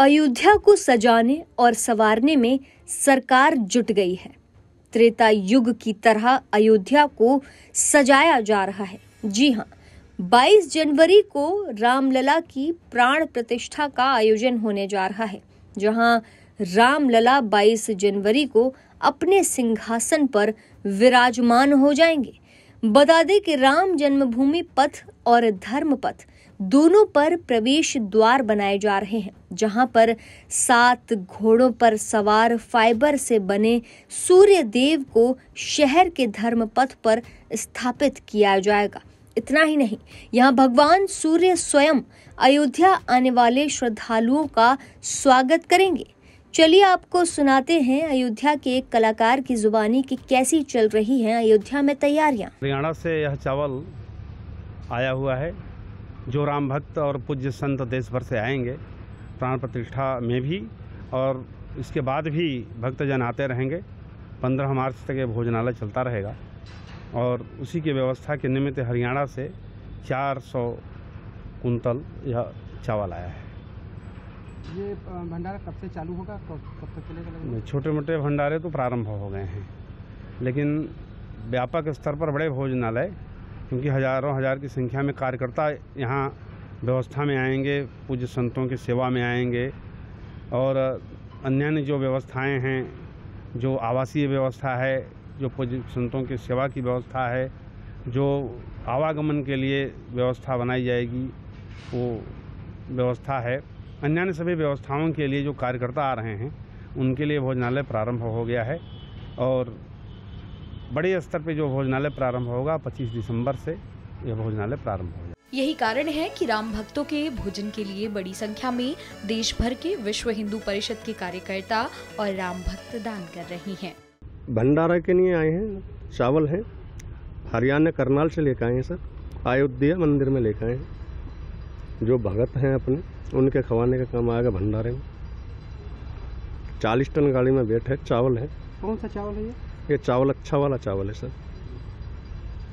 अयोध्या को सजाने और संवारने में सरकार जुट गई है त्रेता युग की तरह अयोध्या को सजाया जा रहा है जी हाँ 22 जनवरी को रामलला की प्राण प्रतिष्ठा का आयोजन होने जा रहा है जहां रामलला 22 जनवरी को अपने सिंहासन पर विराजमान हो जाएंगे बता दें कि राम जन्मभूमि पथ और धर्म पथ दोनों पर प्रवेश द्वार बनाए जा रहे हैं जहां पर सात घोड़ों पर सवार फाइबर से बने सूर्य देव को शहर के धर्म पथ पर स्थापित किया जाएगा इतना ही नहीं यहाँ भगवान सूर्य स्वयं अयोध्या आने वाले श्रद्धालुओं का स्वागत करेंगे चलिए आपको सुनाते हैं अयोध्या के एक कलाकार की जुबानी की कैसी चल रही है अयोध्या में तैयारियां हरियाणा से यह चावल आया हुआ है जो राम भक्त और पूज्य संत देश भर से आएंगे प्राण प्रतिष्ठा में भी और इसके बाद भी भक्तजन आते रहेंगे पंद्रह मार्च तक ये भोजनालय चलता रहेगा और उसी की व्यवस्था के निमित्त हरियाणा से चार सौ कुंतल यह चावल आया है ये भंडारा कब से चालू होगा कब तक चलेगा छोटे मोटे भंडारे तो प्रारंभ हो गए हैं लेकिन व्यापक स्तर पर बड़े भोजनालय क्योंकि हजारों हजार की संख्या में कार्यकर्ता यहाँ व्यवस्था में आएंगे पूज्य संतों की सेवा में आएंगे और अन्य जो व्यवस्थाएं हैं जो आवासीय व्यवस्था है जो पूज्य संतों की सेवा की व्यवस्था है जो आवागमन के लिए व्यवस्था बनाई जाएगी वो व्यवस्था है अन्य सभी व्यवस्थाओं के लिए जो कार्यकर्ता आ रहे हैं उनके लिए भोजनालय प्रारंभ हो गया है और बड़े स्तर पे जो भोजनालय प्रारंभ होगा 25 दिसंबर से यह भोजनालय प्रारंभ होगा यही कारण है कि राम भक्तों के भोजन के लिए बड़ी संख्या में देश भर के विश्व हिंदू परिषद के कार्यकर्ता और राम भक्त दान कर रहे हैं भंडारा के लिए आए हैं चावल है हरियाणा करनाल से लेकर आए हैं सर अयोध्या मंदिर में लेकर आए हैं जो भगत हैं अपने उनके खवाने का काम आएगा भंडारे में चालीस टन गाड़ी में बैठे है चावल है कौन सा चावल है ये ये चावल अच्छा वाला चावल है सर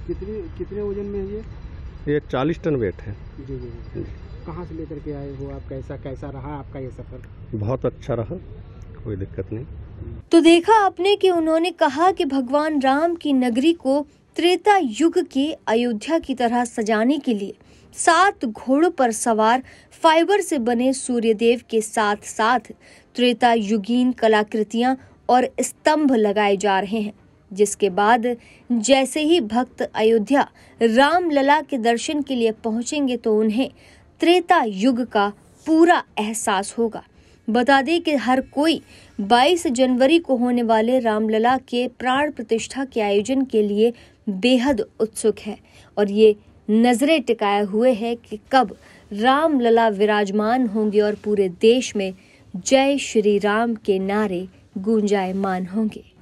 कितने कितने वजन में है ये ये चालीस टन वेट है जी जी, जी। कहाँ से लेकर के आए हो आप कैसा कैसा रहा आपका ये सफ़र बहुत अच्छा रहा कोई दिक्कत नहीं तो देखा आपने कि उन्होंने कहा कि भगवान राम की नगरी को त्रेता युग के अयोध्या की तरह सजाने के लिए सात घोड़ों पर सवार फाइबर से बने सूर्यदेव के साथ साथ त्रेता युगीन कलाकृतियां और स्तंभ लगाए जा रहे हैं जिसके बाद जैसे ही भक्त अयोध्या रामलला के दर्शन के लिए पहुंचेंगे तो उन्हें त्रेता युग का पूरा एहसास होगा बता दें कि हर कोई 22 जनवरी को होने वाले रामलला के प्राण प्रतिष्ठा के आयोजन के लिए बेहद उत्सुक है और ये नजरें टिकाए हुए है कि कब रामलला विराजमान होंगे और पूरे देश में जय श्री राम के नारे गूंजायमान होंगे